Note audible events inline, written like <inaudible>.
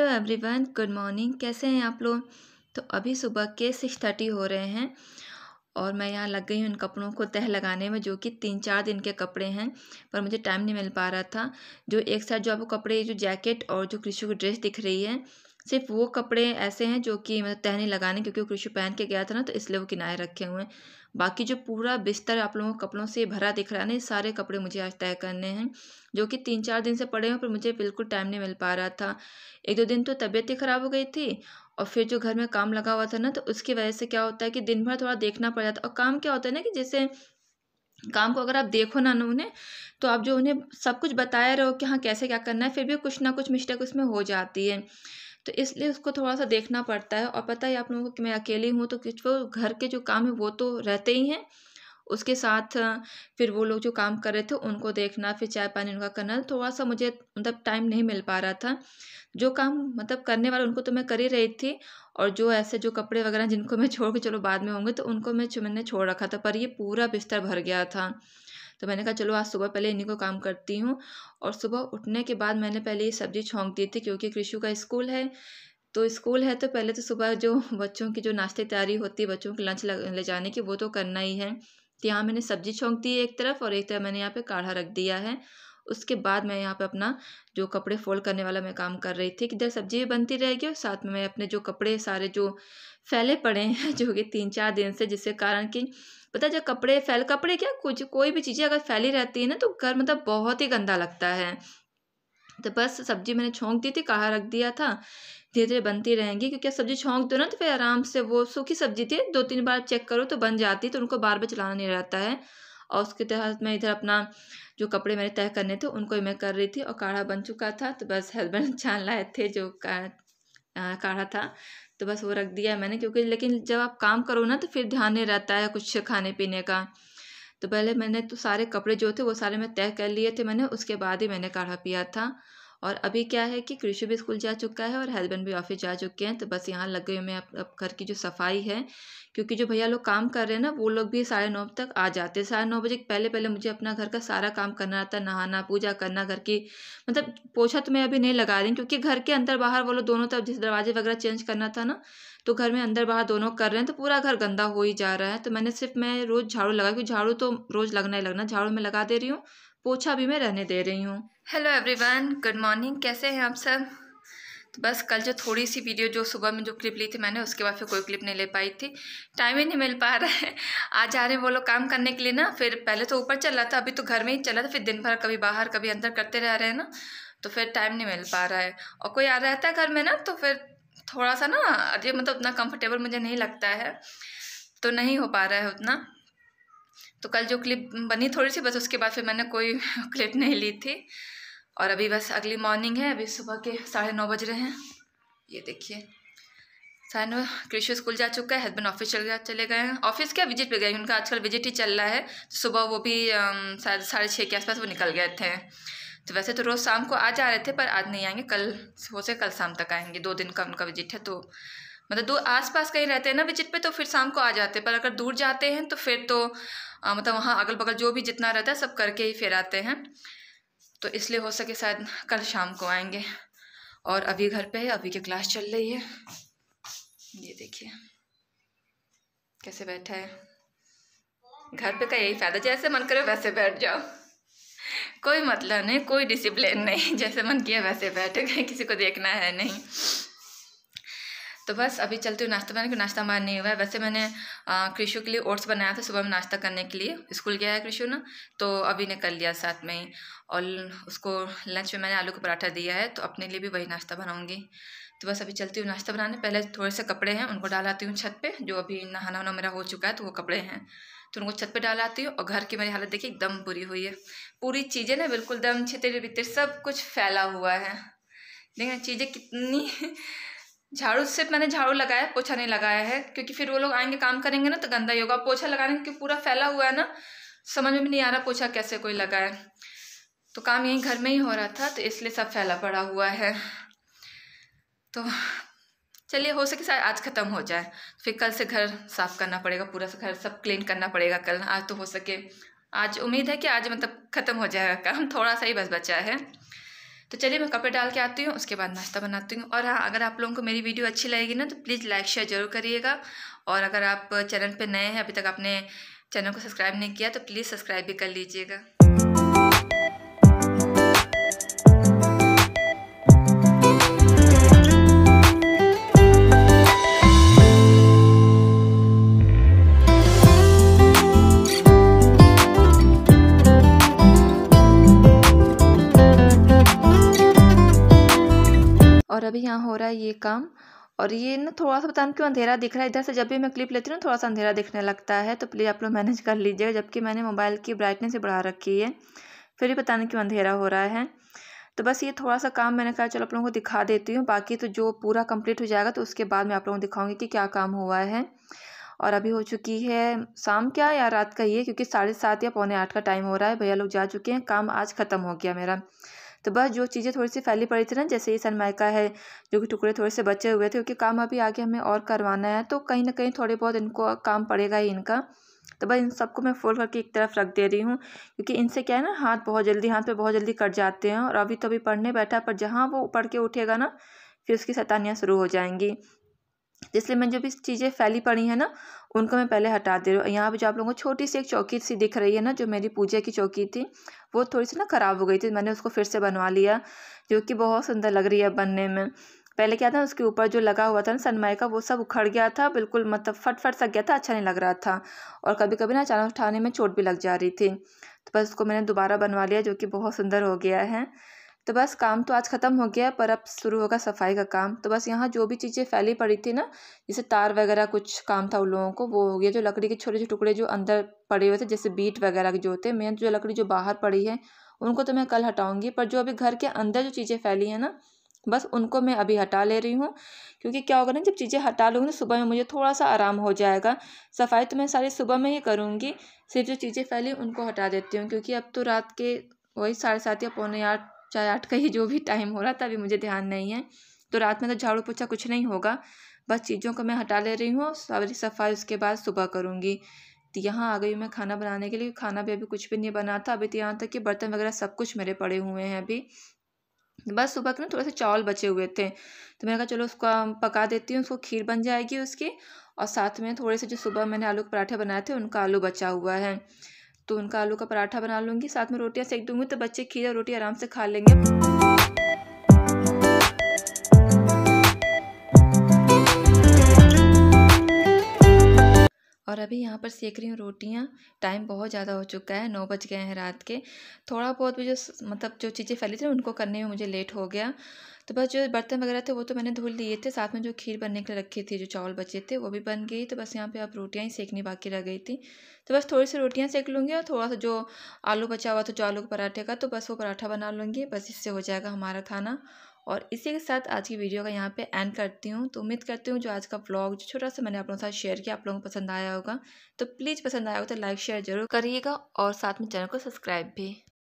hello everyone good morning कैसे हैं आप लोग तो अभी सुबह के सिक्स थर्टी हो रहे हैं और मैं यहाँ लग गई हूँ इन कपड़ों को तह लगाने में जो कि तीन चार दिन के कपड़े हैं पर मुझे टाइम नहीं मिल पा रहा था जो एक साथ जो आपको कपड़े जो जैकेट और जो कृषि की ड्रेस दिख रही है सिर्फ वो कपड़े ऐसे हैं जो कि मतलब तह नहीं लगाने क्योंकि वो कृषि पहन के गया था ना तो इसलिए वो किनारे रखे हुए हैं बाकी जो पूरा बिस्तर आप लोगों को कपड़ों से भरा दिख रहा है ना सारे कपड़े मुझे आज तय करने हैं जो कि तीन चार दिन से पड़े हैं पर मुझे बिल्कुल टाइम नहीं मिल पा रहा था एक दो दिन तो तबीयत ही ख़राब हो गई थी और फिर जो घर में काम लगा हुआ था ना तो उसकी वजह से क्या होता है कि दिन भर थोड़ा देखना पड़ जाता है और काम क्या होता है ना कि जैसे काम को अगर आप देखो ना उन्हें तो आप जो उन्हें सब कुछ बताया रहो कि हाँ कैसे क्या करना है फिर भी कुछ ना कुछ मिस्टेक उसमें हो जाती है तो इसलिए उसको थोड़ा सा देखना पड़ता है और पता ही आप लोगों को कि मैं अकेली हूँ तो कुछ वो घर के जो काम है वो तो रहते ही हैं उसके साथ फिर वो लोग जो काम कर रहे थे उनको देखना फिर चाय पानी उनका करना थोड़ा सा मुझे मतलब टाइम नहीं मिल पा रहा था जो काम मतलब करने वाले उनको तो मैं कर ही रही थी और जो ऐसे जो कपड़े वगैरह जिनको मैं छोड़ के चलो बाद में होंगे तो उनको मैं मैंने छोड़ रखा था पर ये पूरा बिस्तर भर गया था तो मैंने कहा चलो आज सुबह पहले इन्हीं को काम करती हूँ और सुबह उठने के बाद मैंने पहले ये सब्ज़ी छोंक दी थी क्योंकि कृषि का स्कूल है तो स्कूल है तो पहले तो सुबह जो बच्चों की जो नाश्ते तैयारी होती है बच्चों की लंच ले जाने की वो तो करना ही है तो यहाँ मैंने सब्ज़ी छोंक दी एक तरफ और एक तरफ मैंने यहाँ पर काढ़ा रख दिया है उसके बाद मैं यहाँ पे अपना जो कपड़े फोल्ड करने वाला मैं काम कर रही थी कि इधर सब्जी भी बनती रहेगी और साथ में मैं अपने जो कपड़े सारे जो फैले पड़े हैं <laughs> जो कि तीन चार दिन से जिसके कारण कि पता जब कपड़े फैल कपड़े क्या कुछ कोई भी चीज़ें अगर फैली रहती है ना तो घर मतलब बहुत ही गंदा लगता है तो बस सब्जी मैंने छोंक दी थी कहाँ रख दिया था धीरे धीरे बनती रहेंगी क्योंकि सब्जी छोंक दो ना तो फिर आराम से वो सूखी सब्जी थी दो तीन बार चेक करो तो बन जाती तो उनको बार बार चलाना नहीं रहता है और उसके तहत मैं इधर अपना जो कपड़े मेरे तय करने थे उनको ही मैं कर रही थी और काढ़ा बन चुका था तो बस हस्बैंड छान <laughs> लाए थे जो काढ़ा था तो बस वो रख दिया मैंने क्योंकि लेकिन जब आप काम करो ना तो फिर ध्यान नहीं रहता है कुछ खाने पीने का तो पहले मैंने तो सारे कपड़े जो थे वो सारे मैं तय कर लिए थे मैंने उसके बाद ही मैंने काढ़ा पिया था और अभी क्या है कि कृषि भी स्कूल जा चुका है और हेल्पन भी ऑफिस जा चुके हैं तो बस यहाँ लग गए मैं अब अब घर की जो सफाई है क्योंकि जो भैया लोग काम कर रहे हैं ना वो लोग भी साढ़े नौ तक आ जाते हैं साढ़े नौ बजे पहले पहले मुझे अपना घर का सारा काम करना आता नहाना पूजा करना घर की मतलब पोछा तो मैं अभी नहीं लगा रही क्योंकि घर के अंदर बाहर वो लोग दोनों तरफ जैसे दरवाजे वगैरह चेंज करना था ना तो घर में अंदर बाहर दोनों कर रहे हैं तो पूरा घर गंदा हो ही जा रहा है तो मैंने सिर्फ मैं रोज़ झाड़ू लगा क्योंकि झाड़ू तो रोज़ लगना ही लगना झाड़ू मैं लगा दे रही हूँ पोछा भी मैं रहने दे रही हूँ हेलो एवरीवन गुड मॉर्निंग कैसे हैं आप सब तो बस कल जो थोड़ी सी वीडियो जो सुबह में जो क्लिप ली थी मैंने उसके बाद फिर कोई क्लिप नहीं ले पाई थी टाइम ही नहीं मिल पा रहा है आज आ रहे हैं वो लोग काम करने के लिए ना फिर पहले तो ऊपर चल रहा था अभी तो घर में ही चला था फिर दिन भर कभी बाहर कभी अंदर करते रह रहे हैं ना तो फिर टाइम नहीं मिल पा रहा है और कोई आ रहता है घर में ना तो फिर थोड़ा सा ना अरे मतलब उतना कम्फर्टेबल मुझे नहीं लगता है तो नहीं हो पा रहा है उतना तो कल जो क्लिप बनी थोड़ी सी बस उसके बाद फिर मैंने कोई क्लिप <laughs> नहीं ली थी और अभी बस अगली मॉर्निंग है अभी सुबह के साढ़े नौ बज रहे हैं ये देखिए साढ़े नौ कृषि स्कूल जा चुका है हस्बैंड ऑफिस चल गया चले गए हैं ऑफिस क्या विजिट पे गए उनका आजकल विजिट ही चल रहा है तो सुबह वो भी साढ़े साढ़े छः के आसपास वो निकल गए थे तो वैसे तो रोज़ शाम को आ जा रहे थे पर आज नहीं आएंगे कल हो से कल शाम तक आएंगे दो दिन का उनका विजिट है तो मतलब दो आस कहीं रहते हैं ना विजिट पर तो फिर शाम को आ जाते हैं पर अगर दूर जाते हैं तो फिर तो आ, मतलब वहाँ अगल बगल जो भी जितना रहता है सब करके ही फिर आते हैं तो इसलिए हो सके शायद कल शाम को आएंगे और अभी घर पे है अभी की क्लास चल रही है ये देखिए कैसे बैठा है घर पे का यही फ़ायदा जैसे मन करे वैसे बैठ जाओ कोई मतलब नहीं कोई डिसिप्लिन नहीं जैसे मन किया वैसे बैठ गए किसी को देखना है नहीं तो बस अभी चलती हूँ नाश्ता बनाने को नाश्ता हमारा नहीं हुआ है वैसे मैंने कृषि के लिए ओट्स बनाया था सुबह में नाश्ता करने के लिए स्कूल गया है कृषि ना तो अभी ने कर लिया साथ में ही और उसको लंच में मैंने आलू का पराठा दिया है तो अपने लिए भी वही नाश्ता बनाऊँगी तो बस अभी चलती हूँ नाश्ता बनाने पहले थोड़े से कपड़े हैं उनको डालाती हूँ छत पर जो अभी नहाना वहाना मेरा हो चुका है तो वो कपड़े हैं तो उनको छत पे आती हूँ और घर की मेरी हालत देखिए एकदम बुरी हुई है पूरी चीज़ें ना बिल्कुल दम छितर बितर सब कुछ फैला हुआ है देखें चीज़ें कितनी झाड़ू से मैंने झाड़ू लगाया पोछा नहीं लगाया है क्योंकि फिर वो लोग आएंगे काम करेंगे ना तो गंदा ही होगा पोछा लगाने क्योंकि पूरा फैला हुआ है ना समझ में भी नहीं आ रहा पोछा कैसे कोई लगाए तो काम यहीं घर में ही हो रहा था तो इसलिए सब फैला पड़ा हुआ है तो चलिए हो सके शायद आज ख़त्म हो जाए फिर कल से घर साफ़ करना पड़ेगा पूरा घर सब क्लीन करना पड़ेगा कल आज तो हो सके आज उम्मीद है कि आज मतलब ख़त्म हो जाएगा काम थोड़ा सा ही बस बचा है तो चलिए मैं कपड़े डाल के आती हूँ उसके बाद नाश्ता बनाती हूँ और हाँ अगर आप लोगों को मेरी वीडियो अच्छी लगेगी ना तो प्लीज़ लाइक शेयर जरूर करिएगा और अगर आप चैनल पर नए हैं अभी तक आपने चैनल को सब्सक्राइब नहीं किया तो प्लीज़ सब्सक्राइब भी कर लीजिएगा ये काम और ये ना थोड़ा सा पता नहीं क्यों अंधेरा दिख रहा है इधर से जब भी मैं क्लिप लेती हूँ ना थोड़ा सा अंधेरा दिखने लगता है तो प्लीज़ आप लोग मैनेज कर लीजिएगा जबकि मैंने मोबाइल की ब्राइटनेस ही बढ़ा रखी है फिर भी पता नहीं क्यों अंधेरा हो रहा है तो बस ये थोड़ा सा काम मैंने कहा चलो आप लोगों को दिखा देती हूँ बाकी तो जो पूरा कंप्लीट हो जाएगा तो उसके बाद मैं आप लोगों को दिखाऊंगी कि क्या काम हुआ है और अभी हो चुकी है शाम क्या या रात का ही है क्योंकि साढ़े सात या पौने आठ का टाइम हो रहा है भैया लोग जा चुके हैं काम आज ख़त्म हो गया मेरा तो बस जो चीज़ें थोड़ी सी फैली पड़ी थी ना जैसे ये सनमायका है जो कि टुकड़े थोड़े से बचे हुए थे क्योंकि काम अभी आगे हमें और करवाना है तो कहीं ना कहीं थोड़े बहुत इनको काम पड़ेगा ही इनका तो बस इन सबको मैं फोल्ड करके एक तरफ रख दे रही हूँ क्योंकि इनसे क्या है ना हाथ बहुत जल्दी हाथ पे बहुत जल्दी कट जाते हैं और अभी तो अभी पढ़ने बैठा पर जहाँ वो पढ़ के उठेगा ना फिर उसकी सतानियाँ शुरू हो जाएंगी इसलिए मैं जो भी चीज़ें फैली पड़ी हैं ना उनको मैं पहले हटा दे रही हूँ यहाँ पर जो आप लोगों को छोटी सी एक चौकी सी दिख रही है ना जो मेरी पूजा की चौकी थी वो थोड़ी सी ना ख़राब हो गई थी मैंने उसको फिर से बनवा लिया जो कि बहुत सुंदर लग रही है बनने में पहले क्या था उसके ऊपर जो लगा हुआ था ना सनमाई का वो सब उखड़ गया था बिल्कुल मतलब फट फट सक गया था अच्छा नहीं लग रहा था और कभी कभी ना अचानक उठाने में चोट भी लग जा रही थी तो बस उसको मैंने दोबारा बनवा लिया जो कि बहुत सुंदर हो गया है तो बस काम तो आज ख़त्म हो गया पर अब शुरू होगा सफाई का काम तो बस यहाँ जो भी चीज़ें फैली पड़ी थी ना जैसे तार वगैरह कुछ काम था उन लोगों को वो हो गया जो लकड़ी के छोटे छोटे टुकड़े जो अंदर पड़े हुए थे जैसे बीट वगैरह के जो होते हैं मेन जो लकड़ी जो बाहर पड़ी है उनको तो मैं कल हटाऊँगी पर जो अभी घर के अंदर जो चीज़ें फैली हैं ना बस उनको मैं अभी हटा ले रही हूँ क्योंकि क्या होगा ना जब चीज़ें हटा लूँगी ना सुबह में मुझे थोड़ा सा आराम हो जाएगा सफाई तो मैं सारी सुबह में ही करूँगी सिर्फ जो चीज़ें फैली उनको हटा देती हूँ क्योंकि अब तो रात के वही साढ़े सात या पौने आठ चार आठ का ही जो भी टाइम हो रहा था अभी मुझे ध्यान नहीं है तो रात में तो झाड़ू पोछा कुछ नहीं होगा बस चीज़ों को मैं हटा ले रही हूँ सारी सफाई उसके बाद सुबह करूँगी तो यहाँ आ गई मैं खाना बनाने के लिए खाना भी अभी कुछ भी नहीं बना था अभी तो यहाँ तक कि बर्तन वगैरह सब कुछ मेरे पड़े हुए हैं अभी बस सुबह के ना थोड़े से चावल बचे हुए थे तो मैंने कहा चलो उसको पका देती हूँ उसको खीर बन जाएगी उसकी और साथ में थोड़े से जो सुबह मैंने आलू के पराठे बनाए थे उनका आलू बचा हुआ है तो उनका आलू का पराठा बना लूँगी साथ में रोटियाँ सेक दूँगी तो बच्चे और रोटी आराम से खा लेंगे और अभी यहाँ पर सेक रही हूँ रोटियाँ टाइम बहुत ज़्यादा हो चुका है नौ बज गए हैं रात के थोड़ा बहुत भी जो मतलब जो चीज़ें फैली थी उनको करने में मुझे लेट हो गया तो बस जो बर्तन वगैरह थे वो तो मैंने धुल लिए थे साथ में जो खीर बनने के लिए रखी थी जो चावल बचे थे वो भी बन गई तो बस यहाँ पे अब रोटियाँ ही सेकनी बाकी रह गई थी तो बस थोड़ी सी रोटियाँ सेक लूँगी और थोड़ा सा जो आलू बचा हुआ था जो आलू के पराठे का तो बस वो पराठा बना लूँगी बस इससे हो जाएगा हमारा खाना और इसी के साथ आज की वीडियो का यहाँ पे एंड करती हूँ तो उम्मीद करती हूँ जो आज का ब्लॉग जो छोटा सा मैंने आप लोगों के साथ शेयर किया आप लोगों को पसंद आया होगा तो प्लीज़ पसंद आया हो तो लाइक शेयर जरूर करिएगा और साथ में चैनल को सब्सक्राइब भी